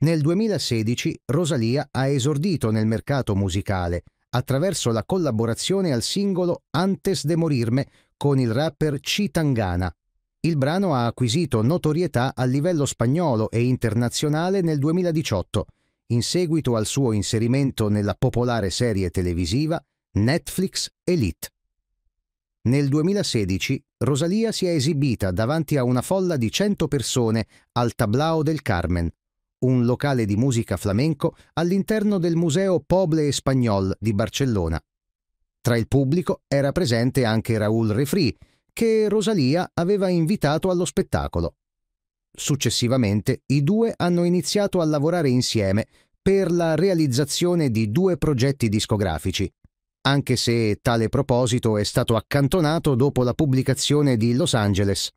Nel 2016 Rosalia ha esordito nel mercato musicale attraverso la collaborazione al singolo Antes de Morirme con il rapper C. Tangana. Il brano ha acquisito notorietà a livello spagnolo e internazionale nel 2018, in seguito al suo inserimento nella popolare serie televisiva Netflix Elite. Nel 2016 Rosalia si è esibita davanti a una folla di 100 persone al Tablao del Carmen, un locale di musica flamenco all'interno del Museo Poble Espagnol di Barcellona. Tra il pubblico era presente anche Raul Refri, che Rosalia aveva invitato allo spettacolo. Successivamente i due hanno iniziato a lavorare insieme per la realizzazione di due progetti discografici, anche se tale proposito è stato accantonato dopo la pubblicazione di Los Angeles.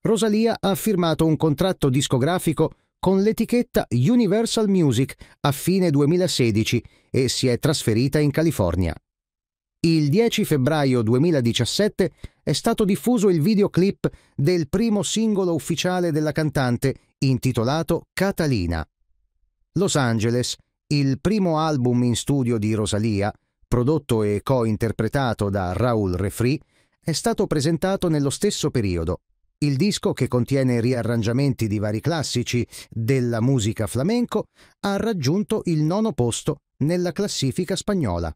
Rosalia ha firmato un contratto discografico con l'etichetta Universal Music a fine 2016 e si è trasferita in California. Il 10 febbraio 2017 è stato diffuso il videoclip del primo singolo ufficiale della cantante intitolato Catalina. Los Angeles, il primo album in studio di Rosalia, prodotto e co-interpretato da Raul Refri, è stato presentato nello stesso periodo. Il disco, che contiene riarrangiamenti di vari classici della musica flamenco, ha raggiunto il nono posto nella classifica spagnola.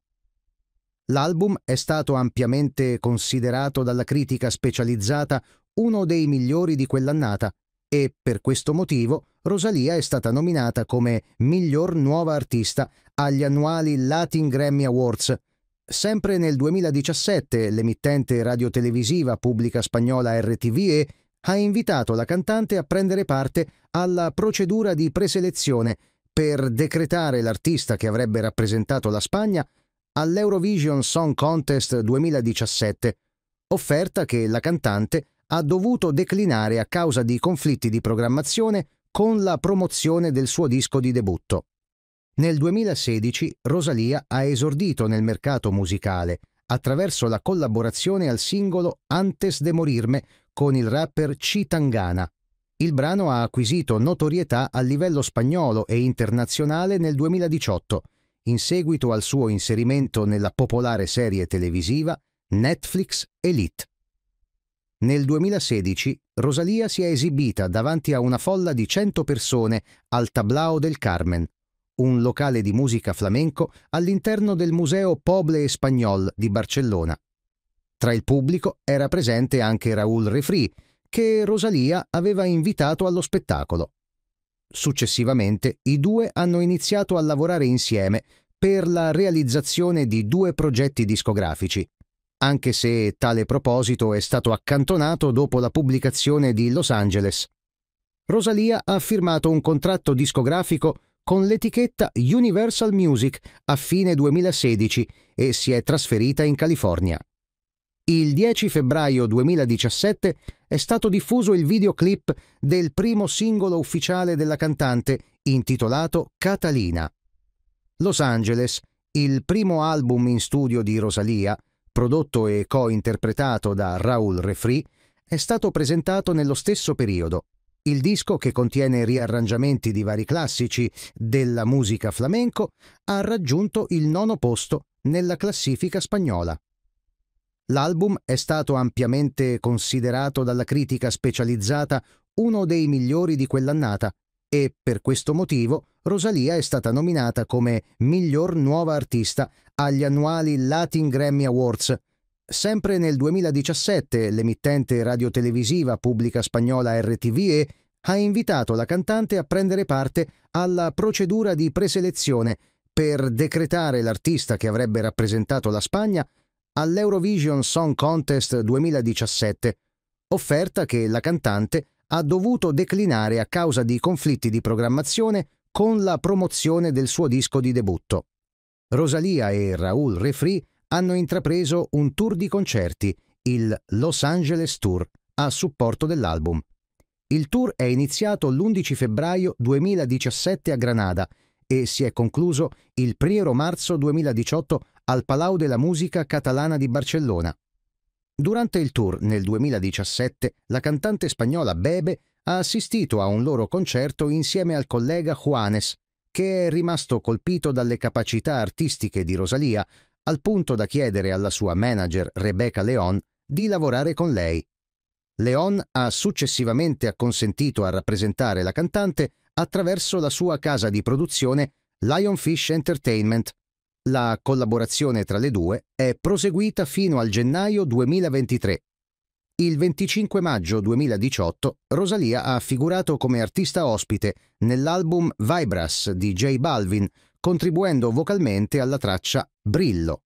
L'album è stato ampiamente considerato dalla critica specializzata uno dei migliori di quell'annata e per questo motivo Rosalia è stata nominata come miglior nuova artista agli annuali Latin Grammy Awards Sempre nel 2017 l'emittente radiotelevisiva pubblica spagnola RTVE ha invitato la cantante a prendere parte alla procedura di preselezione per decretare l'artista che avrebbe rappresentato la Spagna all'Eurovision Song Contest 2017, offerta che la cantante ha dovuto declinare a causa di conflitti di programmazione con la promozione del suo disco di debutto. Nel 2016 Rosalia ha esordito nel mercato musicale attraverso la collaborazione al singolo Antes de Morirme con il rapper C. Tangana. Il brano ha acquisito notorietà a livello spagnolo e internazionale nel 2018, in seguito al suo inserimento nella popolare serie televisiva Netflix Elite. Nel 2016 Rosalia si è esibita davanti a una folla di 100 persone al Tablao del Carmen, un locale di musica flamenco all'interno del Museo Poble Espagnol di Barcellona. Tra il pubblico era presente anche Raul Refri, che Rosalia aveva invitato allo spettacolo. Successivamente i due hanno iniziato a lavorare insieme per la realizzazione di due progetti discografici, anche se tale proposito è stato accantonato dopo la pubblicazione di Los Angeles. Rosalia ha firmato un contratto discografico con l'etichetta Universal Music a fine 2016 e si è trasferita in California. Il 10 febbraio 2017 è stato diffuso il videoclip del primo singolo ufficiale della cantante intitolato Catalina. Los Angeles, il primo album in studio di Rosalia, prodotto e co-interpretato da Raul Refri, è stato presentato nello stesso periodo il disco, che contiene riarrangiamenti di vari classici della musica flamenco, ha raggiunto il nono posto nella classifica spagnola. L'album è stato ampiamente considerato dalla critica specializzata uno dei migliori di quell'annata e per questo motivo Rosalia è stata nominata come miglior nuova artista agli annuali Latin Grammy Awards Sempre nel 2017 l'emittente radiotelevisiva pubblica spagnola RTVE ha invitato la cantante a prendere parte alla procedura di preselezione per decretare l'artista che avrebbe rappresentato la Spagna all'Eurovision Song Contest 2017, offerta che la cantante ha dovuto declinare a causa di conflitti di programmazione con la promozione del suo disco di debutto. Rosalia e Raul Refri hanno intrapreso un tour di concerti, il Los Angeles Tour, a supporto dell'album. Il tour è iniziato l'11 febbraio 2017 a Granada e si è concluso il 1 marzo 2018 al Palau della Musica Catalana di Barcellona. Durante il tour nel 2017 la cantante spagnola Bebe ha assistito a un loro concerto insieme al collega Juanes, che è rimasto colpito dalle capacità artistiche di Rosalia, al punto da chiedere alla sua manager Rebecca Leon di lavorare con lei. Leon ha successivamente acconsentito a rappresentare la cantante attraverso la sua casa di produzione Lionfish Entertainment. La collaborazione tra le due è proseguita fino al gennaio 2023. Il 25 maggio 2018 Rosalia ha figurato come artista ospite nell'album Vibras di J Balvin contribuendo vocalmente alla traccia Brillo.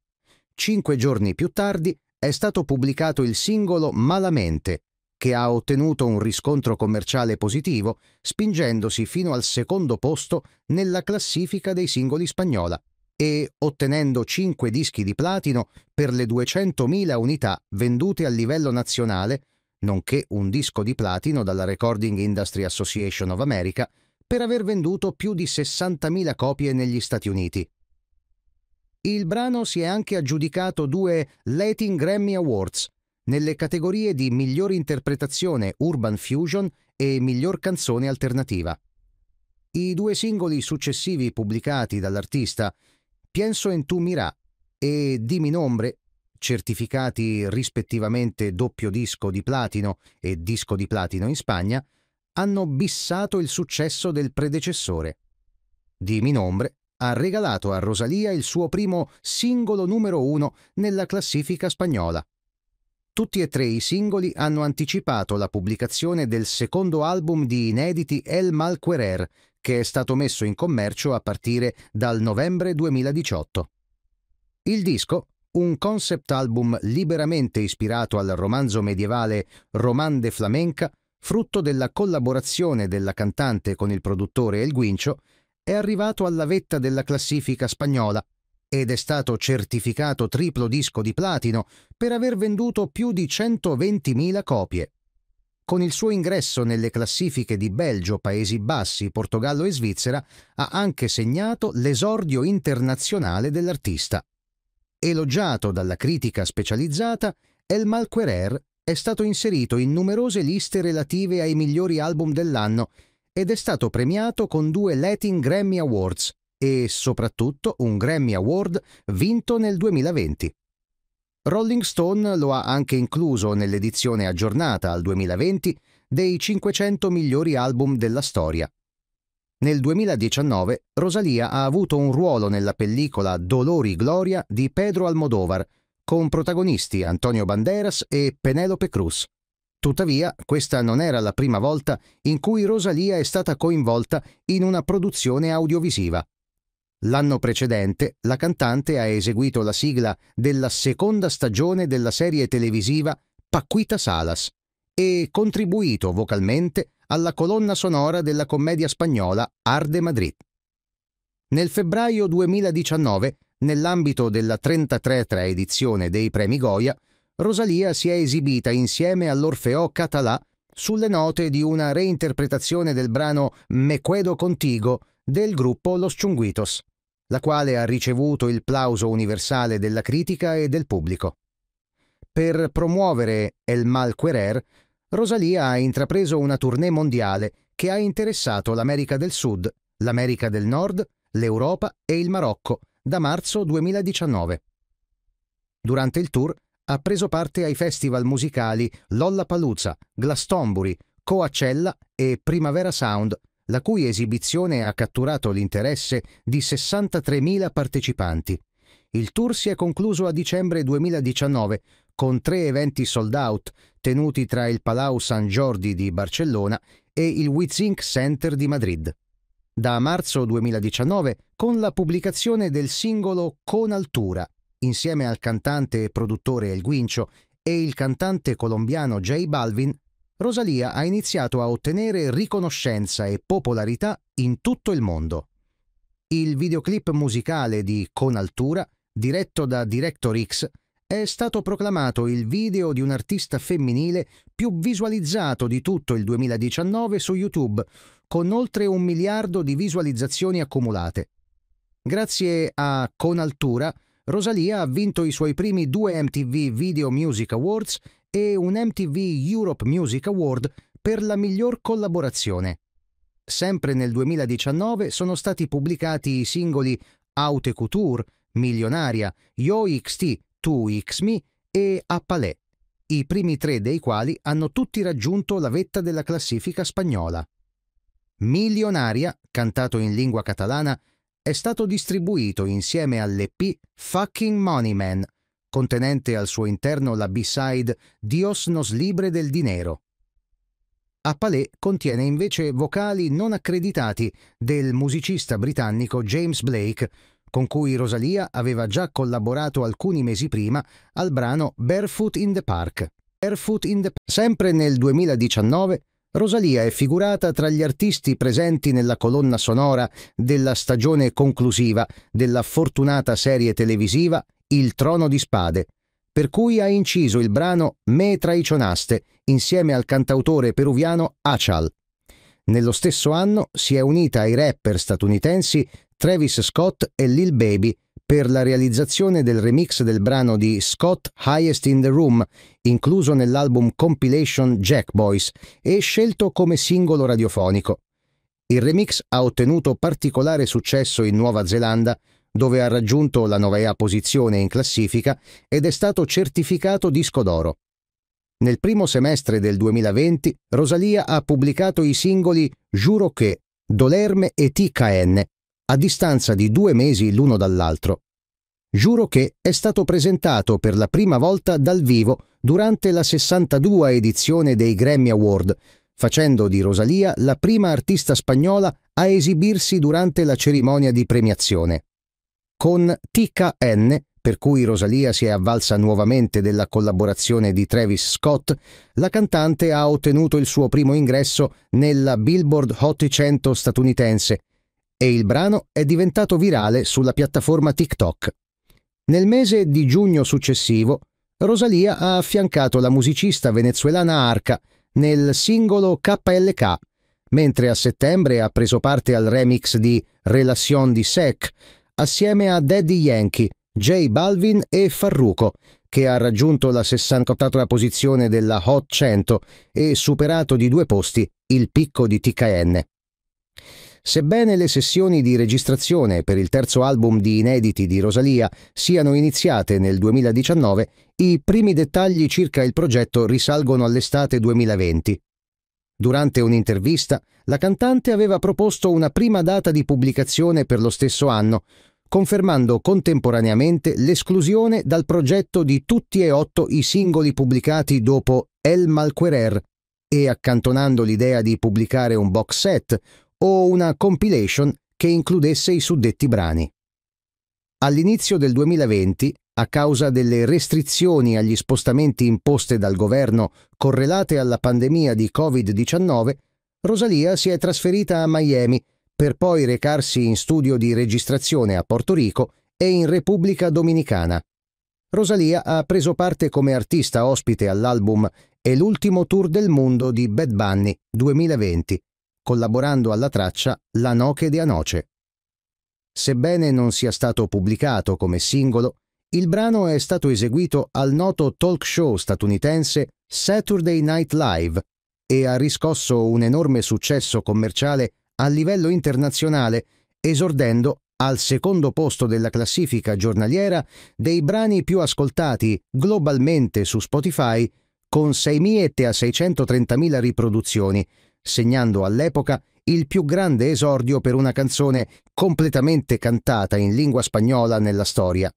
Cinque giorni più tardi è stato pubblicato il singolo Malamente, che ha ottenuto un riscontro commerciale positivo, spingendosi fino al secondo posto nella classifica dei singoli spagnola e ottenendo cinque dischi di platino per le 200.000 unità vendute a livello nazionale, nonché un disco di platino dalla Recording Industry Association of America per aver venduto più di 60.000 copie negli Stati Uniti. Il brano si è anche aggiudicato due Latin Grammy Awards nelle categorie di miglior interpretazione urban fusion e miglior canzone alternativa. I due singoli successivi pubblicati dall'artista, Pienso en tu Mirà e Dimmi nombre, certificati rispettivamente doppio disco di platino e disco di platino in Spagna, hanno bissato il successo del predecessore. Di Minombre ha regalato a Rosalia il suo primo singolo numero uno nella classifica spagnola. Tutti e tre i singoli hanno anticipato la pubblicazione del secondo album di inediti El Malquerer, che è stato messo in commercio a partire dal novembre 2018. Il disco, un concept album liberamente ispirato al romanzo medievale Roman de Flamenca, frutto della collaborazione della cantante con il produttore El Guincio, è arrivato alla vetta della classifica spagnola ed è stato certificato triplo disco di platino per aver venduto più di 120.000 copie. Con il suo ingresso nelle classifiche di Belgio, Paesi Bassi, Portogallo e Svizzera, ha anche segnato l'esordio internazionale dell'artista. Elogiato dalla critica specializzata, El Malquerer è stato inserito in numerose liste relative ai migliori album dell'anno ed è stato premiato con due Latin Grammy Awards e soprattutto un Grammy Award vinto nel 2020. Rolling Stone lo ha anche incluso nell'edizione aggiornata al 2020 dei 500 migliori album della storia. Nel 2019 Rosalia ha avuto un ruolo nella pellicola Dolori Gloria di Pedro Almodovar, con protagonisti Antonio Banderas e Penelope Cruz. Tuttavia, questa non era la prima volta in cui Rosalia è stata coinvolta in una produzione audiovisiva. L'anno precedente, la cantante ha eseguito la sigla della seconda stagione della serie televisiva Paquita Salas e contribuito vocalmente alla colonna sonora della commedia spagnola Arde Madrid. Nel febbraio 2019 nell'ambito della 33 edizione dei Premi Goya, Rosalia si è esibita insieme all'Orfeo Català sulle note di una reinterpretazione del brano Me Quedo Contigo del gruppo Los Chunguitos, la quale ha ricevuto il plauso universale della critica e del pubblico. Per promuovere El Mal Querer, Rosalia ha intrapreso una tournée mondiale che ha interessato l'America del Sud, l'America del Nord, l'Europa e il Marocco, da marzo 2019. Durante il tour ha preso parte ai festival musicali Lollapalooza, Glastonbury, Coachella e Primavera Sound, la cui esibizione ha catturato l'interesse di 63.000 partecipanti. Il tour si è concluso a dicembre 2019 con tre eventi sold out tenuti tra il Palau San Jordi di Barcellona e il Wizzink Center di Madrid da marzo 2019 con la pubblicazione del singolo Con Altura, insieme al cantante e produttore El Guincio e il cantante colombiano J Balvin, Rosalia ha iniziato a ottenere riconoscenza e popolarità in tutto il mondo. Il videoclip musicale di Con Altura, diretto da Director X, è stato proclamato il video di un artista femminile più visualizzato di tutto il 2019 su YouTube, con oltre un miliardo di visualizzazioni accumulate. Grazie a Con Altura, Rosalia ha vinto i suoi primi due MTV Video Music Awards e un MTV Europe Music Award per la miglior collaborazione. Sempre nel 2019 sono stati pubblicati i singoli Aute Couture, Milionaria, Yo XT, tu Xmi e Appalè, i primi tre dei quali hanno tutti raggiunto la vetta della classifica spagnola. Milionaria, cantato in lingua catalana, è stato distribuito insieme all'EP Fucking Money Man, contenente al suo interno la B-side Dios nos libre del dinero. A Appalè contiene invece vocali non accreditati del musicista britannico James Blake, con cui Rosalia aveva già collaborato alcuni mesi prima al brano Barefoot in the Park. Barefoot in the... Sempre nel 2019 Rosalia è figurata tra gli artisti presenti nella colonna sonora della stagione conclusiva della fortunata serie televisiva Il Trono di Spade, per cui ha inciso il brano Me traicionaste insieme al cantautore peruviano Achal. Nello stesso anno si è unita ai rapper statunitensi Travis Scott e Lil Baby per la realizzazione del remix del brano di Scott Highest in the Room, incluso nell'album compilation Jack Boys e scelto come singolo radiofonico. Il remix ha ottenuto particolare successo in Nuova Zelanda, dove ha raggiunto la novea posizione in classifica ed è stato certificato disco d'oro. Nel primo semestre del 2020 Rosalia ha pubblicato i singoli Giuro che, Dolerme e TKN, a distanza di due mesi l'uno dall'altro. Giuro che è stato presentato per la prima volta dal vivo durante la 62 edizione dei Grammy Award, facendo di Rosalia la prima artista spagnola a esibirsi durante la cerimonia di premiazione. Con TKN, per cui Rosalia si è avvalsa nuovamente della collaborazione di Travis Scott, la cantante ha ottenuto il suo primo ingresso nella Billboard Hot 100 statunitense e il brano è diventato virale sulla piattaforma TikTok. Nel mese di giugno successivo, Rosalia ha affiancato la musicista venezuelana Arca nel singolo KLK, mentre a settembre ha preso parte al remix di Relation di Sec assieme a Daddy Yankee, J Balvin e Farruko, che ha raggiunto la 64 posizione della Hot 100 e superato di due posti il picco di TKN. Sebbene le sessioni di registrazione per il terzo album di inediti di Rosalia siano iniziate nel 2019, i primi dettagli circa il progetto risalgono all'estate 2020. Durante un'intervista, la cantante aveva proposto una prima data di pubblicazione per lo stesso anno, confermando contemporaneamente l'esclusione dal progetto di tutti e otto i singoli pubblicati dopo El Malquerer e accantonando l'idea di pubblicare un box set, o una compilation che includesse i suddetti brani. All'inizio del 2020, a causa delle restrizioni agli spostamenti imposte dal governo correlate alla pandemia di Covid-19, Rosalia si è trasferita a Miami per poi recarsi in studio di registrazione a Porto Rico e in Repubblica Dominicana. Rosalia ha preso parte come artista ospite all'album E l'ultimo tour del mondo di Bad Bunny 2020, collaborando alla traccia La Noche de Anoche. Sebbene non sia stato pubblicato come singolo, il brano è stato eseguito al noto talk show statunitense Saturday Night Live e ha riscosso un enorme successo commerciale a livello internazionale, esordendo al secondo posto della classifica giornaliera dei brani più ascoltati globalmente su Spotify con a 630.000 riproduzioni, segnando all'epoca il più grande esordio per una canzone completamente cantata in lingua spagnola nella storia.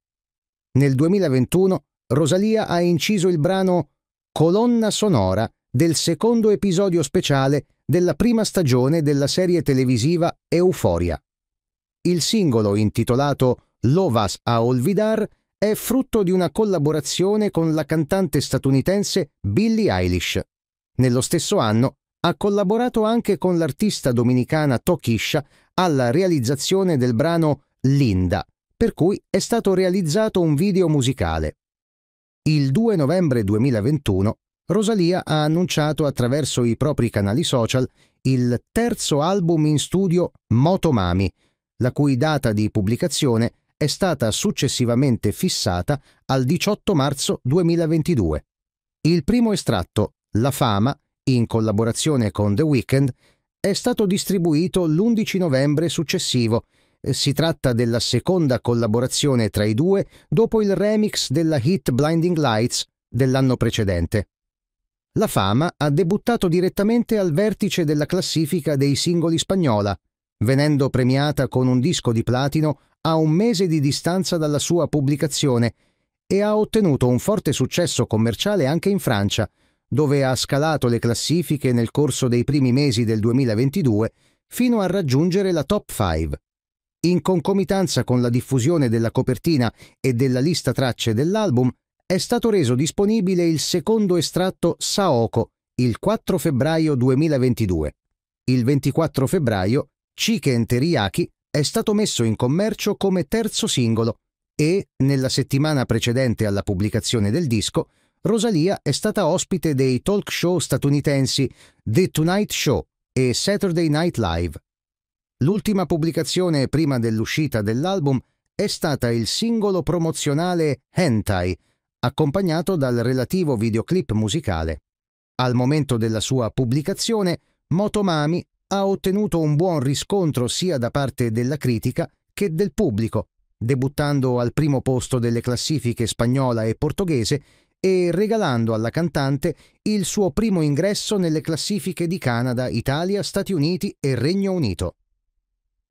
Nel 2021 Rosalia ha inciso il brano Colonna sonora del secondo episodio speciale della prima stagione della serie televisiva Euforia. Il singolo intitolato Lo vas a olvidar è frutto di una collaborazione con la cantante statunitense Billie Eilish. Nello stesso anno ha collaborato anche con l'artista dominicana Tokisha alla realizzazione del brano Linda, per cui è stato realizzato un video musicale. Il 2 novembre 2021 Rosalia ha annunciato attraverso i propri canali social il terzo album in studio Motomami, la cui data di pubblicazione è stata successivamente fissata al 18 marzo 2022. Il primo estratto, La fama, in collaborazione con The Weeknd, è stato distribuito l'11 novembre successivo. Si tratta della seconda collaborazione tra i due dopo il remix della hit Blinding Lights dell'anno precedente. La fama ha debuttato direttamente al vertice della classifica dei singoli spagnola, venendo premiata con un disco di platino a un mese di distanza dalla sua pubblicazione e ha ottenuto un forte successo commerciale anche in Francia, dove ha scalato le classifiche nel corso dei primi mesi del 2022 fino a raggiungere la top 5. In concomitanza con la diffusione della copertina e della lista tracce dell'album, è stato reso disponibile il secondo estratto Saoko il 4 febbraio 2022. Il 24 febbraio Chicken Teriyaki è stato messo in commercio come terzo singolo e, nella settimana precedente alla pubblicazione del disco, Rosalia è stata ospite dei talk show statunitensi The Tonight Show e Saturday Night Live. L'ultima pubblicazione prima dell'uscita dell'album è stata il singolo promozionale Hentai, accompagnato dal relativo videoclip musicale. Al momento della sua pubblicazione, Motomami ha ottenuto un buon riscontro sia da parte della critica che del pubblico, debuttando al primo posto delle classifiche spagnola e portoghese e regalando alla cantante il suo primo ingresso nelle classifiche di Canada, Italia, Stati Uniti e Regno Unito.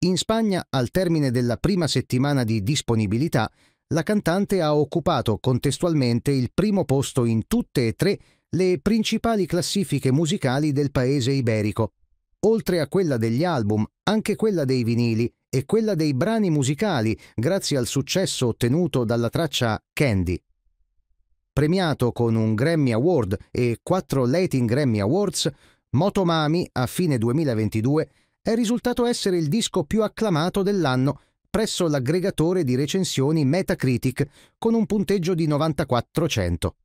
In Spagna, al termine della prima settimana di disponibilità, la cantante ha occupato contestualmente il primo posto in tutte e tre le principali classifiche musicali del paese iberico, oltre a quella degli album, anche quella dei vinili e quella dei brani musicali, grazie al successo ottenuto dalla traccia Candy premiato con un Grammy Award e quattro Latin Grammy Awards, Motomami, a fine 2022, è risultato essere il disco più acclamato dell'anno presso l'aggregatore di recensioni Metacritic con un punteggio di 9400.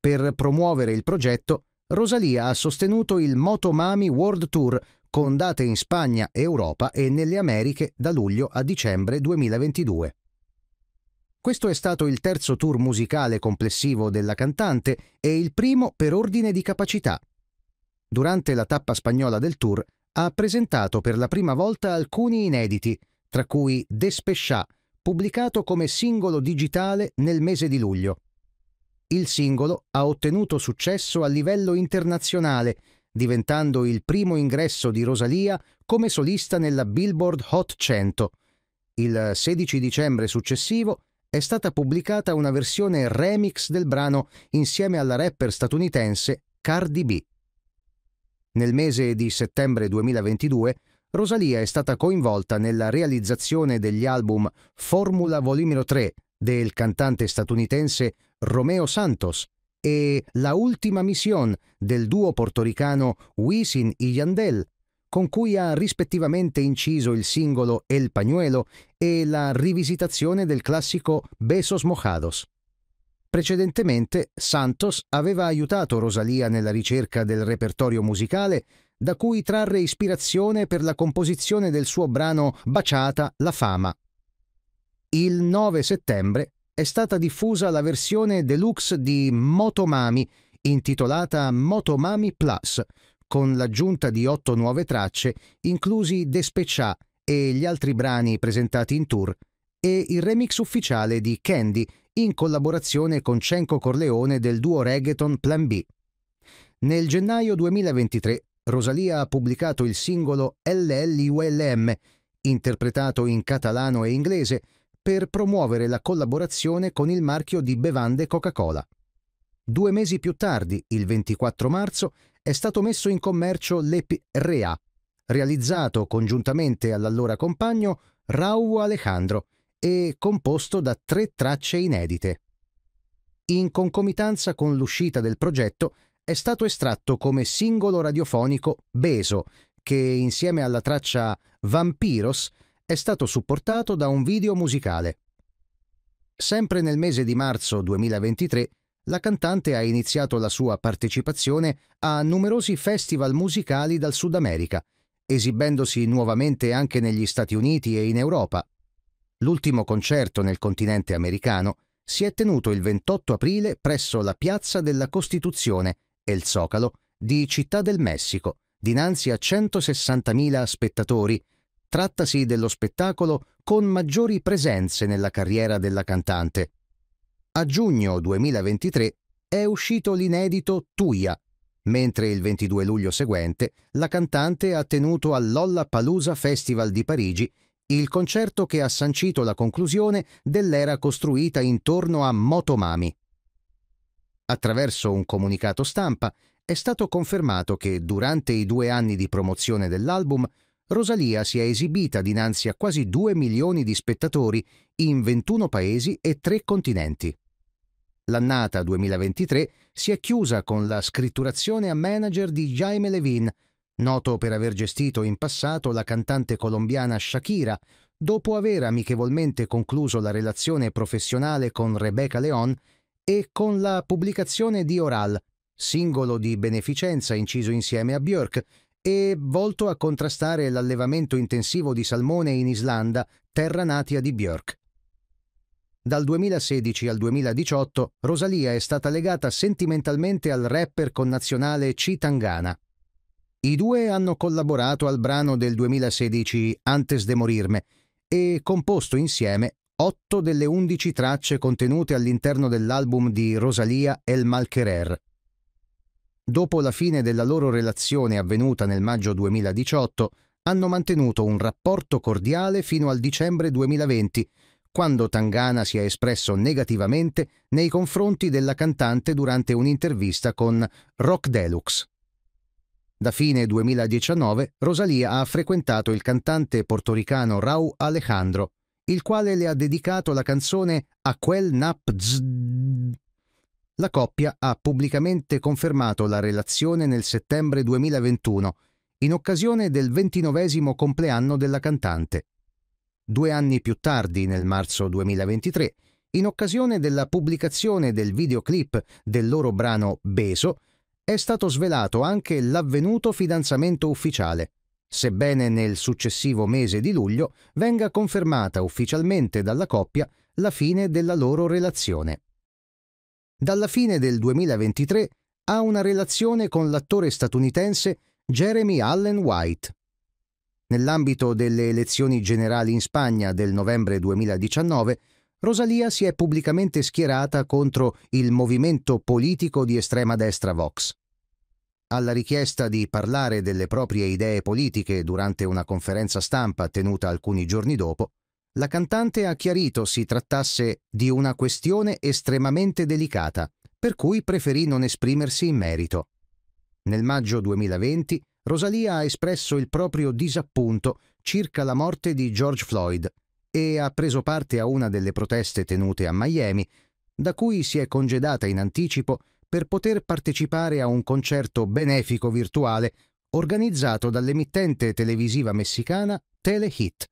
Per promuovere il progetto, Rosalia ha sostenuto il Motomami World Tour con date in Spagna, Europa e nelle Americhe da luglio a dicembre 2022. Questo è stato il terzo tour musicale complessivo della cantante e il primo per ordine di capacità. Durante la tappa spagnola del tour ha presentato per la prima volta alcuni inediti, tra cui Despechà, pubblicato come singolo digitale nel mese di luglio. Il singolo ha ottenuto successo a livello internazionale, diventando il primo ingresso di Rosalia come solista nella Billboard Hot 100. Il 16 dicembre successivo è stata pubblicata una versione remix del brano insieme alla rapper statunitense Cardi B. Nel mese di settembre 2022 Rosalia è stata coinvolta nella realizzazione degli album Formula Volimero 3 del cantante statunitense Romeo Santos e La Ultima Mission del duo portoricano Wisin y Yandel, con cui ha rispettivamente inciso il singolo El Pañuelo e la rivisitazione del classico Besos Mojados. Precedentemente, Santos aveva aiutato Rosalia nella ricerca del repertorio musicale da cui trarre ispirazione per la composizione del suo brano Baciata la fama. Il 9 settembre è stata diffusa la versione deluxe di Motomami intitolata Motomami Plus, con l'aggiunta di otto nuove tracce, inclusi Despecià e gli altri brani presentati in tour, e il remix ufficiale di Candy in collaborazione con Cenco Corleone del duo reggaeton Plan B. Nel gennaio 2023 Rosalia ha pubblicato il singolo LLULM, interpretato in catalano e inglese, per promuovere la collaborazione con il marchio di bevande Coca-Cola. Due mesi più tardi, il 24 marzo, è stato messo in commercio l'EP Rea, realizzato congiuntamente all'allora compagno Raul Alejandro e composto da tre tracce inedite. In concomitanza con l'uscita del progetto è stato estratto come singolo radiofonico Beso, che insieme alla traccia Vampiros è stato supportato da un video musicale. Sempre nel mese di marzo 2023 la cantante ha iniziato la sua partecipazione a numerosi festival musicali dal Sud America, esibendosi nuovamente anche negli Stati Uniti e in Europa. L'ultimo concerto nel continente americano si è tenuto il 28 aprile presso la Piazza della Costituzione El Zocalo di Città del Messico, dinanzi a 160.000 spettatori. Trattasi dello spettacolo con maggiori presenze nella carriera della cantante a giugno 2023 è uscito l'inedito Tuia, mentre il 22 luglio seguente la cantante ha tenuto all'Ollapalooza Festival di Parigi il concerto che ha sancito la conclusione dell'era costruita intorno a Motomami. Attraverso un comunicato stampa è stato confermato che durante i due anni di promozione dell'album Rosalia si è esibita dinanzi a quasi 2 milioni di spettatori in 21 paesi e 3 continenti. L'annata 2023 si è chiusa con la scritturazione a manager di Jaime Levin, noto per aver gestito in passato la cantante colombiana Shakira, dopo aver amichevolmente concluso la relazione professionale con Rebecca Leon e con la pubblicazione di Oral, singolo di beneficenza inciso insieme a Björk e volto a contrastare l'allevamento intensivo di salmone in Islanda, terra natia di Björk. Dal 2016 al 2018 Rosalia è stata legata sentimentalmente al rapper connazionale Citangana. I due hanno collaborato al brano del 2016 Antes de morirme e composto insieme 8 delle 11 tracce contenute all'interno dell'album di Rosalia El Malquerer. Dopo la fine della loro relazione avvenuta nel maggio 2018, hanno mantenuto un rapporto cordiale fino al dicembre 2020 quando Tangana si è espresso negativamente nei confronti della cantante durante un'intervista con Rock Deluxe. Da fine 2019 Rosalia ha frequentato il cantante portoricano Raul Alejandro, il quale le ha dedicato la canzone A quel nap zd. La coppia ha pubblicamente confermato la relazione nel settembre 2021, in occasione del ventinovesimo compleanno della cantante. Due anni più tardi, nel marzo 2023, in occasione della pubblicazione del videoclip del loro brano Beso, è stato svelato anche l'avvenuto fidanzamento ufficiale, sebbene nel successivo mese di luglio venga confermata ufficialmente dalla coppia la fine della loro relazione. Dalla fine del 2023 ha una relazione con l'attore statunitense Jeremy Allen White, Nell'ambito delle elezioni generali in Spagna del novembre 2019, Rosalia si è pubblicamente schierata contro il movimento politico di estrema destra Vox. Alla richiesta di parlare delle proprie idee politiche durante una conferenza stampa tenuta alcuni giorni dopo, la cantante ha chiarito si trattasse di una questione estremamente delicata, per cui preferì non esprimersi in merito. Nel maggio 2020 Rosalia ha espresso il proprio disappunto circa la morte di George Floyd e ha preso parte a una delle proteste tenute a Miami, da cui si è congedata in anticipo per poter partecipare a un concerto benefico virtuale organizzato dall'emittente televisiva messicana Telehit.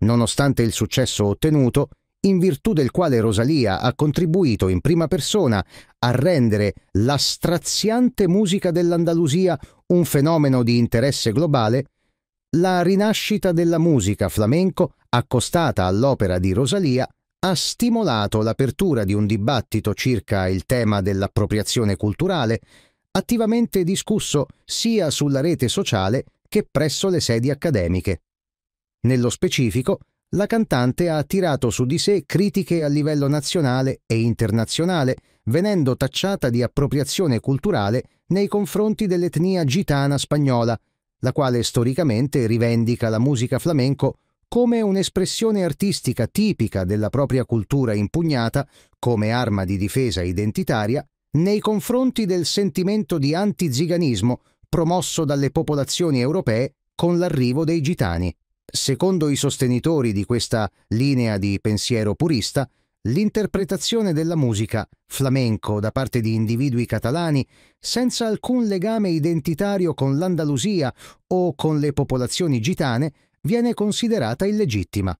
Nonostante il successo ottenuto, in virtù del quale Rosalia ha contribuito in prima persona a rendere la straziante musica dell'Andalusia un fenomeno di interesse globale, la rinascita della musica flamenco accostata all'opera di Rosalia ha stimolato l'apertura di un dibattito circa il tema dell'appropriazione culturale, attivamente discusso sia sulla rete sociale che presso le sedi accademiche. Nello specifico, la cantante ha attirato su di sé critiche a livello nazionale e internazionale, venendo tacciata di appropriazione culturale nei confronti dell'etnia gitana spagnola, la quale storicamente rivendica la musica flamenco come un'espressione artistica tipica della propria cultura impugnata come arma di difesa identitaria nei confronti del sentimento di antiziganismo promosso dalle popolazioni europee con l'arrivo dei gitani. Secondo i sostenitori di questa linea di pensiero purista, l'interpretazione della musica flamenco da parte di individui catalani senza alcun legame identitario con l'Andalusia o con le popolazioni gitane viene considerata illegittima.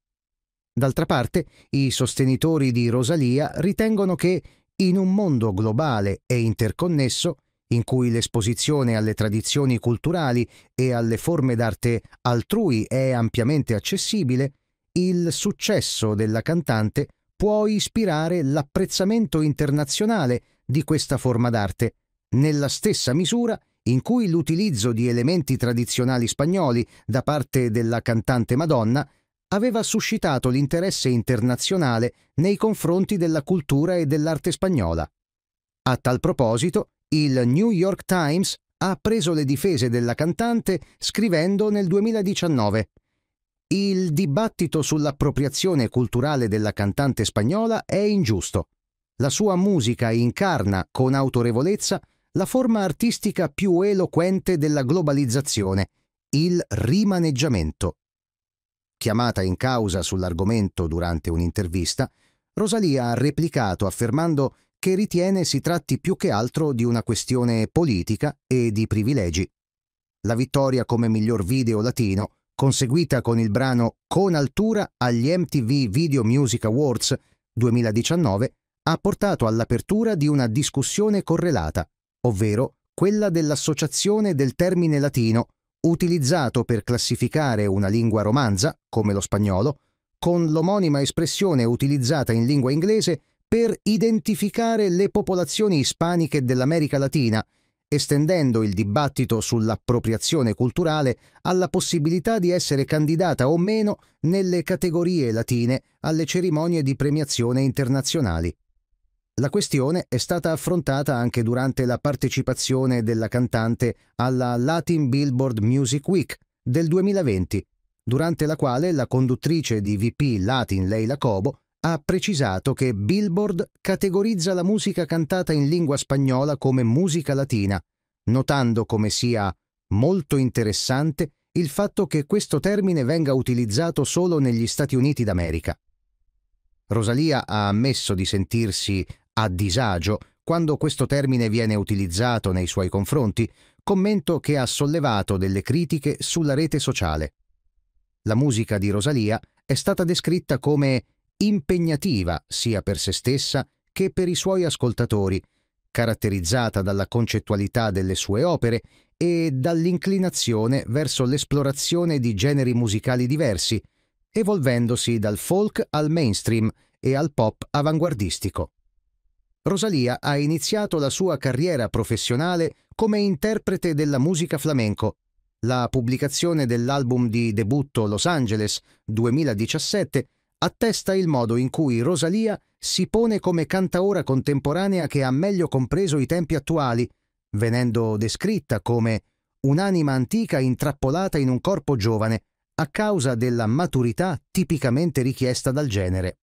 D'altra parte, i sostenitori di Rosalia ritengono che, in un mondo globale e interconnesso, in cui l'esposizione alle tradizioni culturali e alle forme d'arte altrui è ampiamente accessibile, il successo della cantante può ispirare l'apprezzamento internazionale di questa forma d'arte, nella stessa misura in cui l'utilizzo di elementi tradizionali spagnoli da parte della cantante Madonna aveva suscitato l'interesse internazionale nei confronti della cultura e dell'arte spagnola. A tal proposito, il New York Times ha preso le difese della cantante scrivendo nel 2019 Il dibattito sull'appropriazione culturale della cantante spagnola è ingiusto. La sua musica incarna con autorevolezza la forma artistica più eloquente della globalizzazione, il rimaneggiamento. Chiamata in causa sull'argomento durante un'intervista, Rosalia ha replicato affermando che ritiene si tratti più che altro di una questione politica e di privilegi. La vittoria come miglior video latino, conseguita con il brano Con altura agli MTV Video Music Awards 2019, ha portato all'apertura di una discussione correlata, ovvero quella dell'associazione del termine latino utilizzato per classificare una lingua romanza, come lo spagnolo, con l'omonima espressione utilizzata in lingua inglese per identificare le popolazioni ispaniche dell'America Latina, estendendo il dibattito sull'appropriazione culturale alla possibilità di essere candidata o meno nelle categorie latine alle cerimonie di premiazione internazionali. La questione è stata affrontata anche durante la partecipazione della cantante alla Latin Billboard Music Week del 2020, durante la quale la conduttrice di VP Latin Leila Cobo ha precisato che Billboard categorizza la musica cantata in lingua spagnola come musica latina, notando come sia molto interessante il fatto che questo termine venga utilizzato solo negli Stati Uniti d'America. Rosalia ha ammesso di sentirsi a disagio quando questo termine viene utilizzato nei suoi confronti, commento che ha sollevato delle critiche sulla rete sociale. La musica di Rosalia è stata descritta come impegnativa sia per se stessa che per i suoi ascoltatori, caratterizzata dalla concettualità delle sue opere e dall'inclinazione verso l'esplorazione di generi musicali diversi, evolvendosi dal folk al mainstream e al pop avanguardistico. Rosalia ha iniziato la sua carriera professionale come interprete della musica flamenco. La pubblicazione dell'album di debutto Los Angeles 2017 attesta il modo in cui Rosalia si pone come cantaora contemporanea che ha meglio compreso i tempi attuali, venendo descritta come un'anima antica intrappolata in un corpo giovane a causa della maturità tipicamente richiesta dal genere.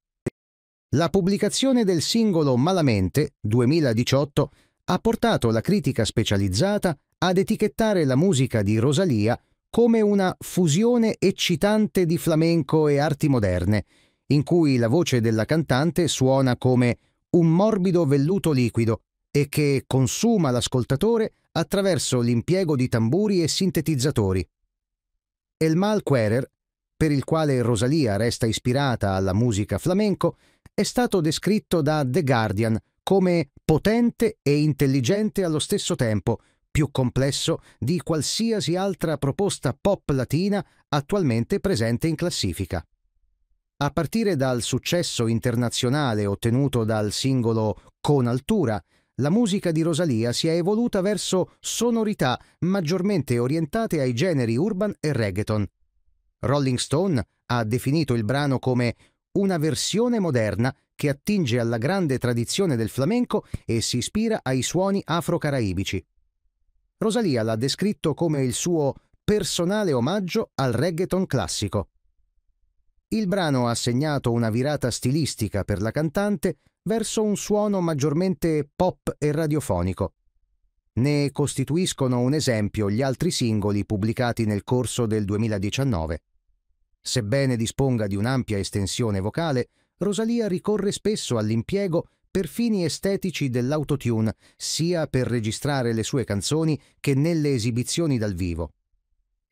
La pubblicazione del singolo Malamente 2018 ha portato la critica specializzata ad etichettare la musica di Rosalia come una fusione eccitante di flamenco e arti moderne, in cui la voce della cantante suona come un morbido velluto liquido e che consuma l'ascoltatore attraverso l'impiego di tamburi e sintetizzatori. Elmal Querer, per il quale Rosalia resta ispirata alla musica flamenco, è stato descritto da The Guardian come potente e intelligente allo stesso tempo, più complesso di qualsiasi altra proposta pop latina attualmente presente in classifica. A partire dal successo internazionale ottenuto dal singolo Con Altura, la musica di Rosalia si è evoluta verso sonorità maggiormente orientate ai generi urban e reggaeton. Rolling Stone ha definito il brano come una versione moderna che attinge alla grande tradizione del flamenco e si ispira ai suoni afro-caraibici. Rosalia l'ha descritto come il suo personale omaggio al reggaeton classico. Il brano ha segnato una virata stilistica per la cantante verso un suono maggiormente pop e radiofonico. Ne costituiscono un esempio gli altri singoli pubblicati nel corso del 2019. Sebbene disponga di un'ampia estensione vocale, Rosalia ricorre spesso all'impiego per fini estetici dell'autotune, sia per registrare le sue canzoni che nelle esibizioni dal vivo.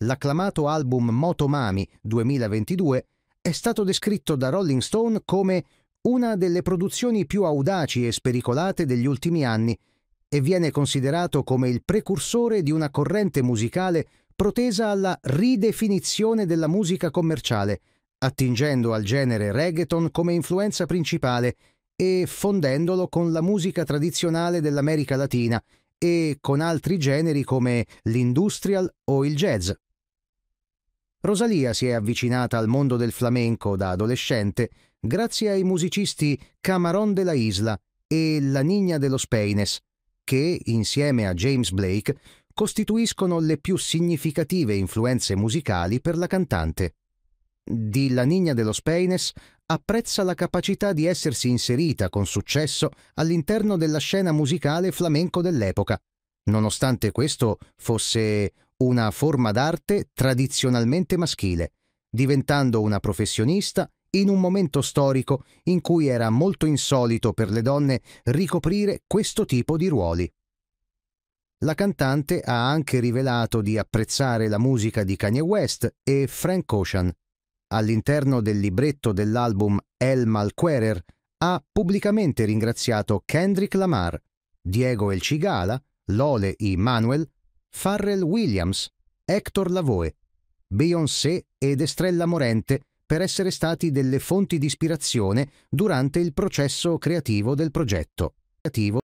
L'acclamato album Motomami 2022 è stato descritto da Rolling Stone come una delle produzioni più audaci e spericolate degli ultimi anni e viene considerato come il precursore di una corrente musicale protesa alla ridefinizione della musica commerciale, attingendo al genere reggaeton come influenza principale e fondendolo con la musica tradizionale dell'America Latina e con altri generi come l'industrial o il jazz. Rosalia si è avvicinata al mondo del flamenco da adolescente grazie ai musicisti Camarón de la Isla e La Niña de los Peines, che, insieme a James Blake, costituiscono le più significative influenze musicali per la cantante. Di La Niña de los Peines apprezza la capacità di essersi inserita con successo all'interno della scena musicale flamenco dell'epoca, nonostante questo fosse una forma d'arte tradizionalmente maschile, diventando una professionista in un momento storico in cui era molto insolito per le donne ricoprire questo tipo di ruoli. La cantante ha anche rivelato di apprezzare la musica di Kanye West e Frank Ocean. All'interno del libretto dell'album El Malquerer ha pubblicamente ringraziato Kendrick Lamar, Diego El Cigala, Lole I. Manuel, Farrell Williams, Hector Lavoe, Beyoncé ed Estrella Morente per essere stati delle fonti di ispirazione durante il processo creativo del progetto.